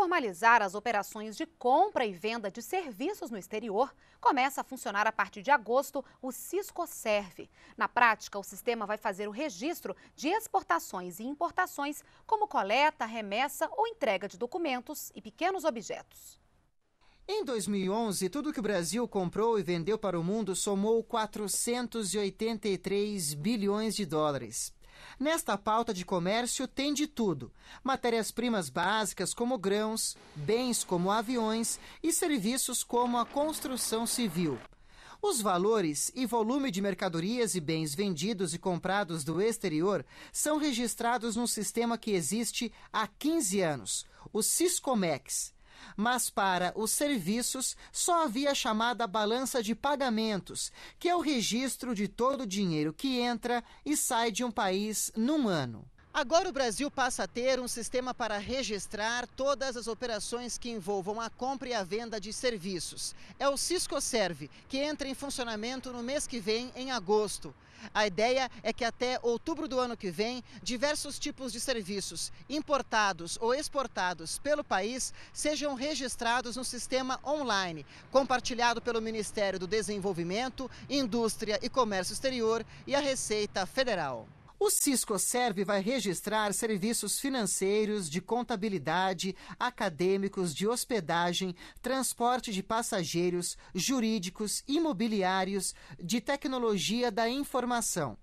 formalizar as operações de compra e venda de serviços no exterior, começa a funcionar a partir de agosto o Cisco Serve. Na prática, o sistema vai fazer o registro de exportações e importações, como coleta, remessa ou entrega de documentos e pequenos objetos. Em 2011, tudo que o Brasil comprou e vendeu para o mundo somou 483 bilhões de dólares. Nesta pauta de comércio tem de tudo: matérias-primas básicas como grãos, bens como aviões e serviços como a construção civil. Os valores e volume de mercadorias e bens vendidos e comprados do exterior são registrados num sistema que existe há 15 anos, o Siscomex. Mas para os serviços só havia a chamada balança de pagamentos, que é o registro de todo o dinheiro que entra e sai de um país num ano. Agora o Brasil passa a ter um sistema para registrar todas as operações que envolvam a compra e a venda de serviços. É o Cisco Serve que entra em funcionamento no mês que vem, em agosto. A ideia é que até outubro do ano que vem, diversos tipos de serviços importados ou exportados pelo país sejam registrados no sistema online, compartilhado pelo Ministério do Desenvolvimento, Indústria e Comércio Exterior e a Receita Federal. O Cisco Serve vai registrar serviços financeiros, de contabilidade, acadêmicos, de hospedagem, transporte de passageiros, jurídicos, imobiliários, de tecnologia da informação.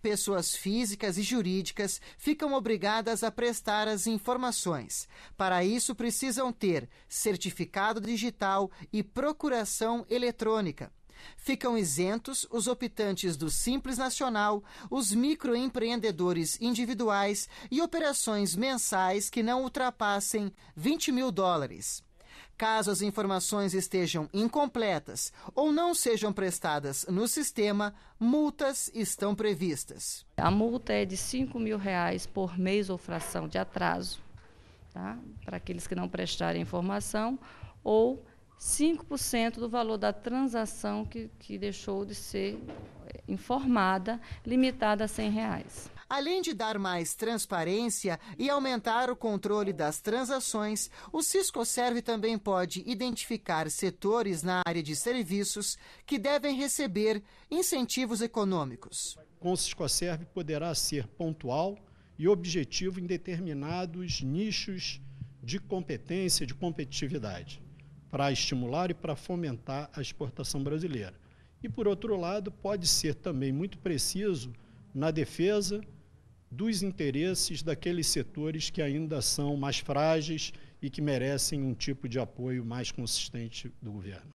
Pessoas físicas e jurídicas ficam obrigadas a prestar as informações. Para isso, precisam ter certificado digital e procuração eletrônica. Ficam isentos os optantes do Simples Nacional, os microempreendedores individuais e operações mensais que não ultrapassem 20 mil dólares. Caso as informações estejam incompletas ou não sejam prestadas no sistema, multas estão previstas. A multa é de 5 mil reais por mês ou fração de atraso, tá? para aqueles que não prestarem informação, ou 5% do valor da transação que, que deixou de ser eh, informada, limitada a R$ reais. Além de dar mais transparência e aumentar o controle das transações, o Ciscoserve também pode identificar setores na área de serviços que devem receber incentivos econômicos. Com o Ciscoserve poderá ser pontual e objetivo em determinados nichos de competência, de competitividade para estimular e para fomentar a exportação brasileira. E, por outro lado, pode ser também muito preciso na defesa dos interesses daqueles setores que ainda são mais frágeis e que merecem um tipo de apoio mais consistente do governo.